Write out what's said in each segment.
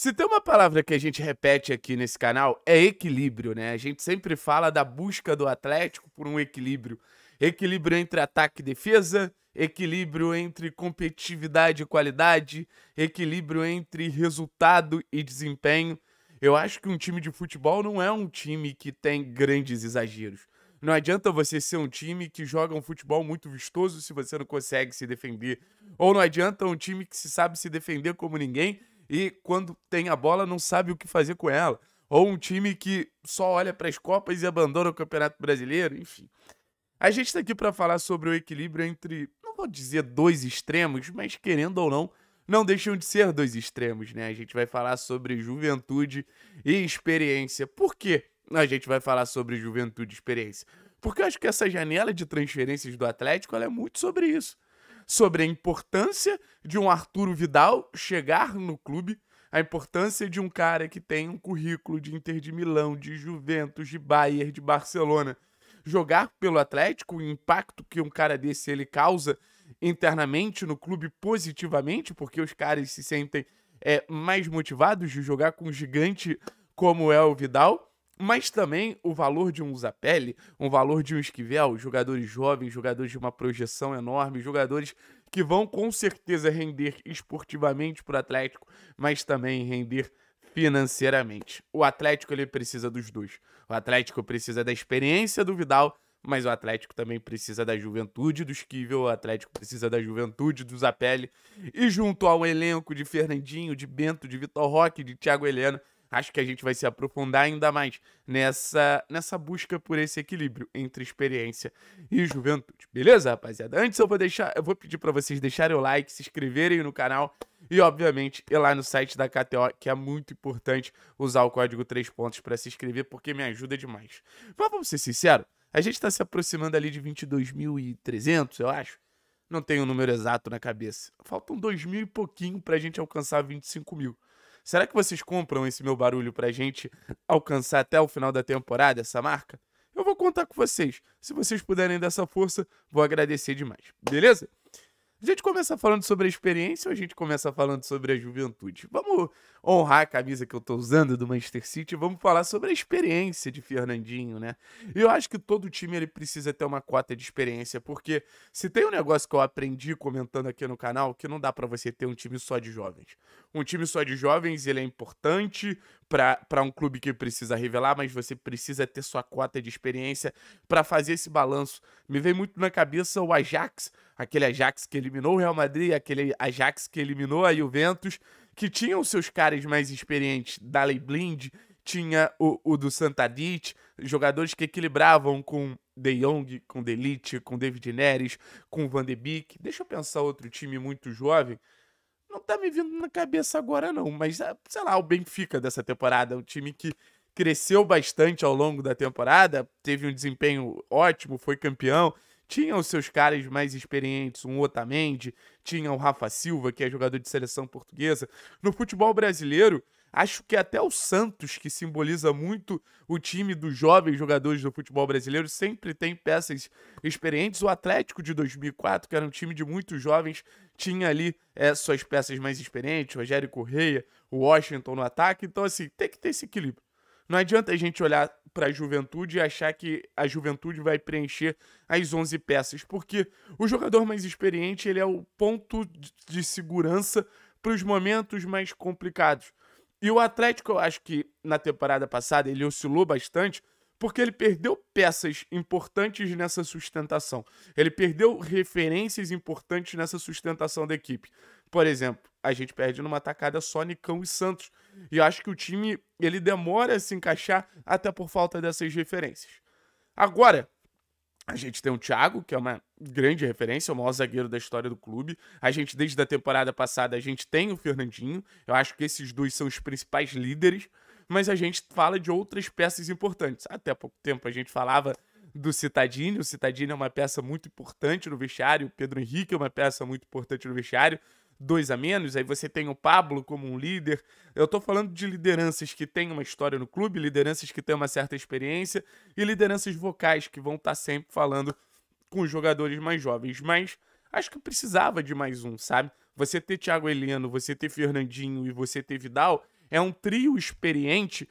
Se tem uma palavra que a gente repete aqui nesse canal, é equilíbrio, né? A gente sempre fala da busca do Atlético por um equilíbrio. Equilíbrio entre ataque e defesa, equilíbrio entre competitividade e qualidade, equilíbrio entre resultado e desempenho. Eu acho que um time de futebol não é um time que tem grandes exageros. Não adianta você ser um time que joga um futebol muito vistoso se você não consegue se defender. Ou não adianta um time que se sabe se defender como ninguém e quando tem a bola não sabe o que fazer com ela. Ou um time que só olha para as Copas e abandona o Campeonato Brasileiro, enfim. A gente está aqui para falar sobre o equilíbrio entre, não vou dizer dois extremos, mas querendo ou não, não deixam de ser dois extremos, né? A gente vai falar sobre juventude e experiência. Por quê? A gente vai falar sobre juventude e experiência. Porque eu acho que essa janela de transferências do Atlético é muito sobre isso sobre a importância de um Arturo Vidal chegar no clube, a importância de um cara que tem um currículo de Inter de Milão, de Juventus, de Bayern, de Barcelona, jogar pelo Atlético, o impacto que um cara desse ele causa internamente no clube positivamente, porque os caras se sentem é, mais motivados de jogar com um gigante como é o Vidal mas também o valor de um Zapelli, um valor de um Esquivel, jogadores jovens, jogadores de uma projeção enorme, jogadores que vão com certeza render esportivamente para o Atlético, mas também render financeiramente. O Atlético ele precisa dos dois. O Atlético precisa da experiência do Vidal, mas o Atlético também precisa da juventude do Esquivel, o Atlético precisa da juventude do Zapelli. E junto ao elenco de Fernandinho, de Bento, de Vitor Roque, de Thiago Helena, acho que a gente vai se aprofundar ainda mais nessa, nessa busca por esse equilíbrio entre experiência e juventude. Beleza, rapaziada? Antes eu vou deixar, eu vou pedir para vocês deixarem o like, se inscreverem no canal e, obviamente, ir lá no site da KTO, que é muito importante usar o código 3 pontos para se inscrever, porque me ajuda demais. Mas vamos ser sinceros, a gente está se aproximando ali de 22.300, eu acho. Não tenho o um número exato na cabeça. Faltam 2 mil e pouquinho para a gente alcançar 25 mil. Será que vocês compram esse meu barulho pra gente alcançar até o final da temporada essa marca? Eu vou contar com vocês. Se vocês puderem dar essa força, vou agradecer demais. Beleza? A gente começa falando sobre a experiência ou a gente começa falando sobre a juventude? Vamos honrar a camisa que eu estou usando do Manchester City vamos falar sobre a experiência de Fernandinho, né? Eu acho que todo time ele precisa ter uma cota de experiência, porque se tem um negócio que eu aprendi comentando aqui no canal, que não dá para você ter um time só de jovens. Um time só de jovens, ele é importante, para um clube que precisa revelar, mas você precisa ter sua cota de experiência para fazer esse balanço. Me vem muito na cabeça o Ajax, aquele Ajax que eliminou o Real Madrid, aquele Ajax que eliminou a Juventus, que tinham seus caras mais experientes, Daley Blind, tinha o, o do Santadic, jogadores que equilibravam com De Jong, com Delite, com David Neres, com Van de Beek. Deixa eu pensar outro time muito jovem não tá me vindo na cabeça agora, não. Mas, ah, sei lá, o Benfica dessa temporada. Um time que cresceu bastante ao longo da temporada, teve um desempenho ótimo, foi campeão. Tinha os seus caras mais experientes, um Otamendi, tinha o Rafa Silva, que é jogador de seleção portuguesa. No futebol brasileiro, Acho que até o Santos, que simboliza muito o time dos jovens jogadores do futebol brasileiro, sempre tem peças experientes. O Atlético de 2004, que era um time de muitos jovens, tinha ali é, suas peças mais experientes, Rogério Correia, o Washington no ataque. Então, assim, tem que ter esse equilíbrio. Não adianta a gente olhar para a juventude e achar que a juventude vai preencher as 11 peças, porque o jogador mais experiente ele é o ponto de segurança para os momentos mais complicados. E o Atlético, eu acho que na temporada passada ele oscilou bastante porque ele perdeu peças importantes nessa sustentação. Ele perdeu referências importantes nessa sustentação da equipe. Por exemplo, a gente perde numa atacada só Nicão e Santos. E eu acho que o time ele demora a se encaixar até por falta dessas referências. Agora, a gente tem o Thiago, que é uma grande referência, o maior zagueiro da história do clube. A gente, desde a temporada passada, a gente tem o Fernandinho. Eu acho que esses dois são os principais líderes. Mas a gente fala de outras peças importantes. Até pouco tempo a gente falava do Citadini. O Citadini é uma peça muito importante no vestiário. O Pedro Henrique é uma peça muito importante no vestiário dois a menos, aí você tem o Pablo como um líder. Eu tô falando de lideranças que têm uma história no clube, lideranças que têm uma certa experiência e lideranças vocais que vão estar tá sempre falando com os jogadores mais jovens. Mas acho que precisava de mais um, sabe? Você ter Thiago Heleno, você ter Fernandinho e você ter Vidal é um trio experiente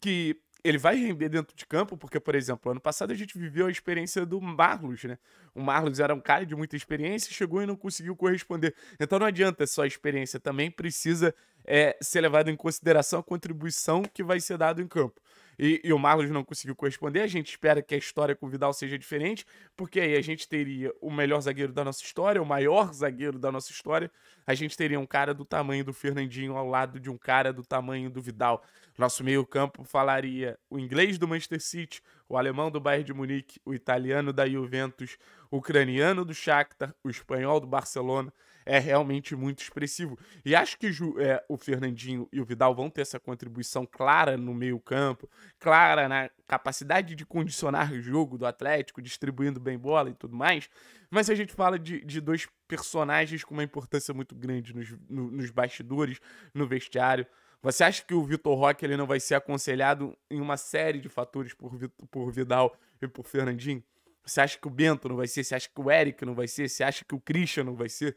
que ele vai render dentro de campo, porque, por exemplo, ano passado a gente viveu a experiência do Marlos, né? O Marlos era um cara de muita experiência, chegou e não conseguiu corresponder. Então não adianta só a experiência, também precisa é, ser levado em consideração a contribuição que vai ser dado em campo. E, e o Marlos não conseguiu corresponder, a gente espera que a história com o Vidal seja diferente, porque aí a gente teria o melhor zagueiro da nossa história, o maior zagueiro da nossa história, a gente teria um cara do tamanho do Fernandinho ao lado de um cara do tamanho do Vidal. Nosso meio-campo falaria o inglês do Manchester City, o alemão do Bayern de Munique, o italiano da Juventus, o ucraniano do Shakhtar, o espanhol do Barcelona. É realmente muito expressivo. E acho que é, o Fernandinho e o Vidal vão ter essa contribuição clara no meio-campo, clara na capacidade de condicionar o jogo do Atlético, distribuindo bem bola e tudo mais. Mas a gente fala de, de dois personagens com uma importância muito grande nos, no, nos bastidores, no vestiário. Você acha que o Vitor Roque ele não vai ser aconselhado em uma série de fatores por, por Vidal e por Fernandinho? Você acha que o Bento não vai ser? Você acha que o Eric não vai ser? Você acha que o Christian não vai ser?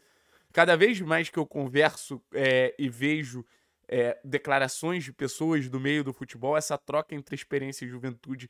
Cada vez mais que eu converso é, e vejo é, declarações de pessoas do meio do futebol, essa troca entre experiência e juventude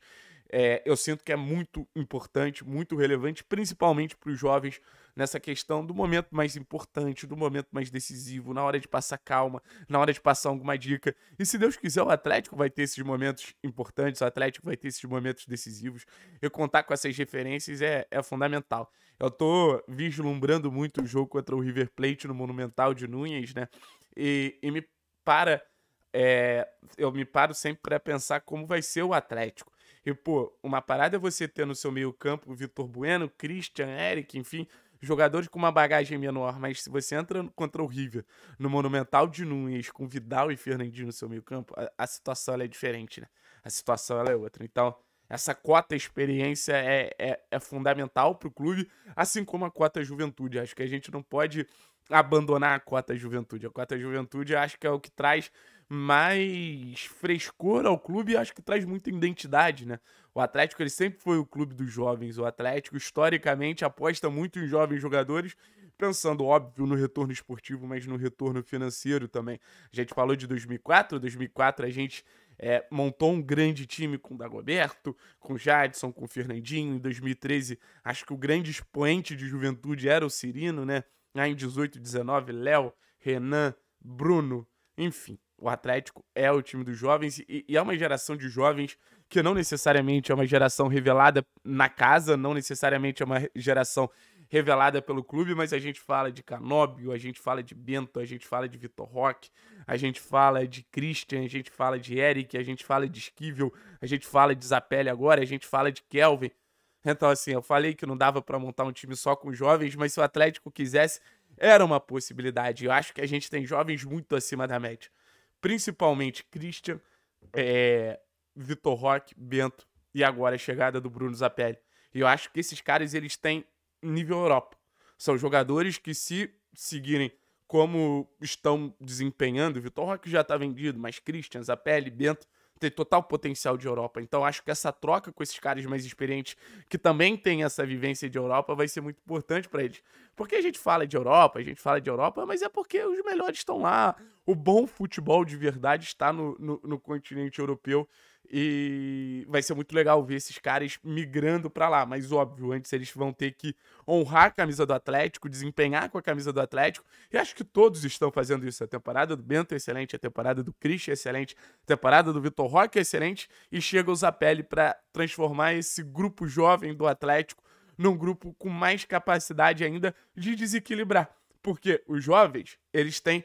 é, eu sinto que é muito importante, muito relevante, principalmente para os jovens nessa questão do momento mais importante, do momento mais decisivo, na hora de passar calma, na hora de passar alguma dica. E se Deus quiser, o Atlético vai ter esses momentos importantes, o Atlético vai ter esses momentos decisivos. Eu contar com essas referências é, é fundamental. Eu tô vislumbrando muito o jogo contra o River Plate no Monumental de Nunes, né? E, e me para. É, eu me paro sempre para pensar como vai ser o Atlético. E, pô, uma parada é você ter no seu meio-campo o Vitor Bueno, Christian, Eric, enfim, jogadores com uma bagagem menor, mas se você entra contra o River no Monumental de Nunes com Vidal e Fernandinho no seu meio-campo, a, a, situação é diferente, né? A situação é outra. Então, essa cota experiência é, é, é fundamental para o clube, assim como a cota juventude. Acho que a gente não pode abandonar a cota juventude. A cota juventude acho que é o que traz mais frescor ao clube e acho que traz muita identidade, né? O Atlético ele sempre foi o clube dos jovens. O Atlético, historicamente, aposta muito em jovens jogadores, pensando, óbvio, no retorno esportivo, mas no retorno financeiro também. A gente falou de 2004, 2004 a gente é, montou um grande time com o Dagoberto, com o Jadson, com o Fernandinho. Em 2013, acho que o grande expoente de juventude era o Cirino, né? Aí em 18, 19, Léo, Renan, Bruno, enfim. O Atlético é o time dos jovens e, e é uma geração de jovens que não necessariamente é uma geração revelada na casa, não necessariamente é uma geração revelada pelo clube, mas a gente fala de Canóbio, a gente fala de Bento, a gente fala de Vitor Roque, a gente fala de Christian, a gente fala de Eric, a gente fala de Esquivel, a gente fala de Zapelli agora, a gente fala de Kelvin. Então, assim, eu falei que não dava para montar um time só com jovens, mas se o Atlético quisesse, era uma possibilidade. Eu acho que a gente tem jovens muito acima da média principalmente Christian, é, Vitor Roque, Bento e agora a chegada do Bruno Zapelli. E eu acho que esses caras eles têm nível Europa. São jogadores que se seguirem como estão desempenhando, Vitor Roque já está vendido, mas Christian, Zapelli, Bento, tem total potencial de Europa. Então acho que essa troca com esses caras mais experientes, que também tem essa vivência de Europa, vai ser muito importante para eles. Porque a gente fala de Europa, a gente fala de Europa, mas é porque os melhores estão lá. O bom futebol de verdade está no, no, no continente europeu. E vai ser muito legal ver esses caras migrando para lá. Mas óbvio, antes eles vão ter que honrar a camisa do Atlético, desempenhar com a camisa do Atlético. E acho que todos estão fazendo isso. A temporada do Bento é excelente, a temporada do Christian é excelente, a temporada do Vitor Roque é excelente. E chega o Zapelli para transformar esse grupo jovem do Atlético num grupo com mais capacidade ainda de desequilibrar. Porque os jovens, eles têm,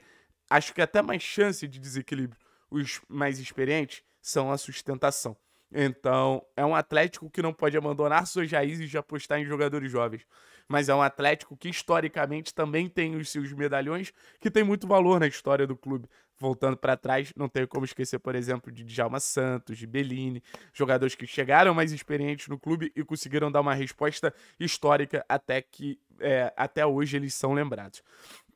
acho que até mais chance de desequilíbrio. Os mais experientes são a sustentação. Então, é um Atlético que não pode abandonar suas raízes de apostar em jogadores jovens. Mas é um Atlético que, historicamente, também tem os seus medalhões, que tem muito valor na história do clube. Voltando para trás, não tem como esquecer, por exemplo, de Djalma Santos, de Bellini, jogadores que chegaram mais experientes no clube e conseguiram dar uma resposta histórica até que é, até hoje eles são lembrados.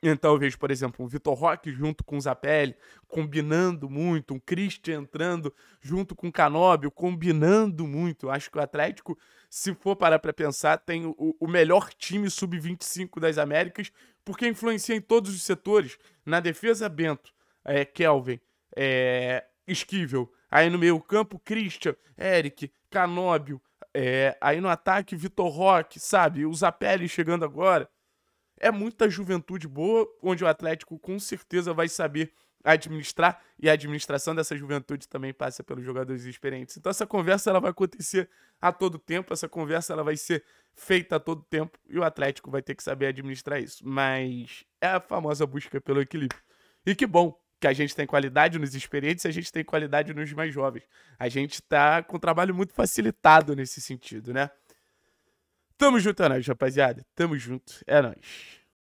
Então eu vejo, por exemplo, um Vitor Roque junto com o Zapelli, combinando muito, um Christian entrando junto com o Canóbio, combinando muito. Acho que o Atlético, se for parar para pensar, tem o, o melhor time sub-25 das Américas, porque influencia em todos os setores. Na defesa, Bento, é, Kelvin, é, Esquivel. Aí no meio campo, Christian, Eric, Canóbio, é, aí no ataque, Vitor Roque, sabe? O Zapelli chegando agora. É muita juventude boa, onde o Atlético com certeza vai saber administrar e a administração dessa juventude também passa pelos jogadores experientes. Então essa conversa ela vai acontecer a todo tempo, essa conversa ela vai ser feita a todo tempo e o Atlético vai ter que saber administrar isso. Mas é a famosa busca pelo equilíbrio. E que bom que a gente tem qualidade nos experientes e a gente tem qualidade nos mais jovens. A gente está com um trabalho muito facilitado nesse sentido, né? Tamo junto é nóis, rapaziada. Tamo junto. É nóis.